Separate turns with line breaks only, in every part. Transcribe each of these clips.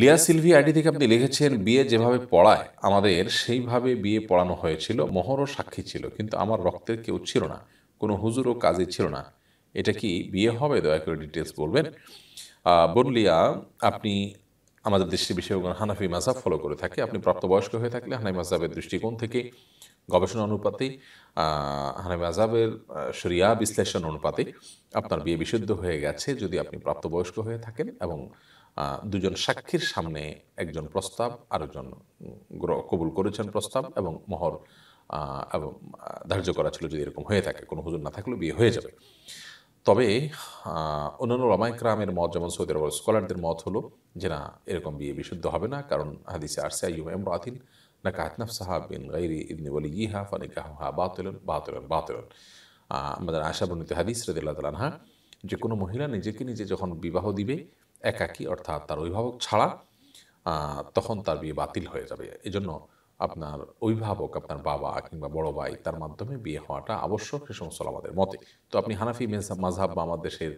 লিয়া Sylvie ID থেকে আপনি লিখেছেন বিয়ে যেভাবে পড়ায় আমাদের সেইভাবে বিয়ে পড়ানো হয়েছিল মোহরও সাক্ষী ছিল কিন্তু আমার রক্তের কেউ ছিল না কোনো হুজুরও কাজে ছিল না এটা কি বিয়ে হবে দয়া করে ডিটেলস বলবেন বললিয়া আপনি আমাদের দেশে বিশেষজ্ঞ হানাফি মাজাব ফলো করে থাকে আপনি প্রাপ্তবয়স্ক হয়ে থাকলে হানাফি মাজাবের দৃষ্টিকোণ থেকে গবেষণা অনুপাতে হানাফি মাজাবের শরিয়া বিশ্লেষণ অনুপাতে আপনার বিয়ে বিশুদ্ধ হয়ে গেছে যদি আপনি প্রাপ্তবয়স্ক হয়ে থাকেন এবং দুজন সাক্ষীর সামনে একজন প্রস্তাব আরেকজন কবুল করেছেন প্রস্তাব এবং মোহর এবং ধার্য করা ছিল যদি এরকম হয়ে থাকে কোনো হুজুর না থাকলেও বিয়ে হয়ে যাবে তবে অন্যান্য রমায়ক্রামের মত যেমন সৌদি আরব স্কলারদের মত হলো যে না এরকম বিয়ে বিশুদ্ধ হবে না কারণ হাদিসে আরসে আইম এমরাতিন না কাহতনাফ সাহাব বিন গাইরি ইদনি বলি ইহা ফানিকাহা বাতলন বাতলন বাতলন আমাদের আশা বর্ণিত হাদিস রদিল্লাহ তালানহা যে কোনো মহিলা নিজেকে নিজে যখন বিবাহ দিবে একাকী অর্থাৎ তার অভিভাবক ছাড়া তখন তার বিয়ে বাতিল হয়ে যাবে এজন্য আপনার অভিভাবক আপনার বাবা কিংবা বড় ভাই তার মাধ্যমে বিয়ে হওয়াটা আবশ্যক সে সমস্ত আমাদের মতে তো আপনি হানাফি মাঝহাব বা আমাদের দেশের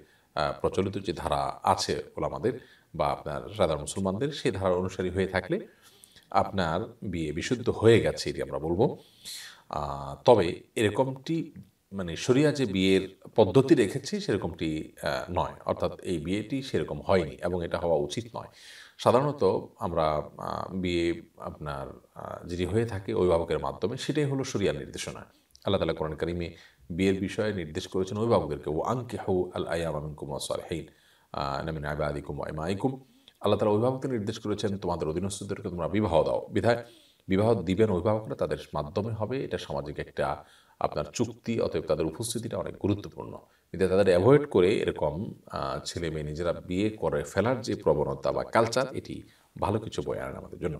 প্রচলিত যে ধারা আছে ওলামাদের বা আপনার সাধারণ মুসলমানদের সেই ধারার অনুসারী হয়ে থাকলে আপনার বিয়ে বিশুদ্ধ হয়ে গেছে এটি আমরা বলবো তবে এরকমটি মানে শরিয়া যে বিয়ের পদ্ধতি রেখেছে সেরকমটি নয় অর্থাৎ এই বিয়েটি সেরকম হয়নি এবং এটা হওয়া উচিত নয় সাধারণত আমরা বিয়ে আপনার যেটি হয়ে থাকে অভিভাবকের মাধ্যমে সেটাই হলো শরিয়ার নির্দেশনা আল্লাহ তালা কোরআন কারিমে বিয়ের বিষয়ে নির্দেশ করেছেন অভিভাবকদেরকে ও আংকে হৌ আল আয়াম আমিন কুমা সালহীন নামিন আবা আদিকুম এমাইকুম আল্লাহ তালা অভিভাবকদের নির্দেশ করেছেন তোমাদের অধীনস্থদেরকে তোমরা বিবাহ দাও বিধায় বিবাহ দিবেন অভিভাবকরা তাদের মাধ্যমে হবে এটা সামাজিক একটা আপনার চুক্তি অতএব তাদের উপস্থিতিটা অনেক গুরুত্বপূর্ণ কিন্তু তাদের অ্যাভয়েড করে এরকম ছেলে মেয়ে নিজেরা বিয়ে করে ফেলার যে প্রবণতা বা কালচার এটি ভালো কিছু বয়ে আনেন আমাদের জন্য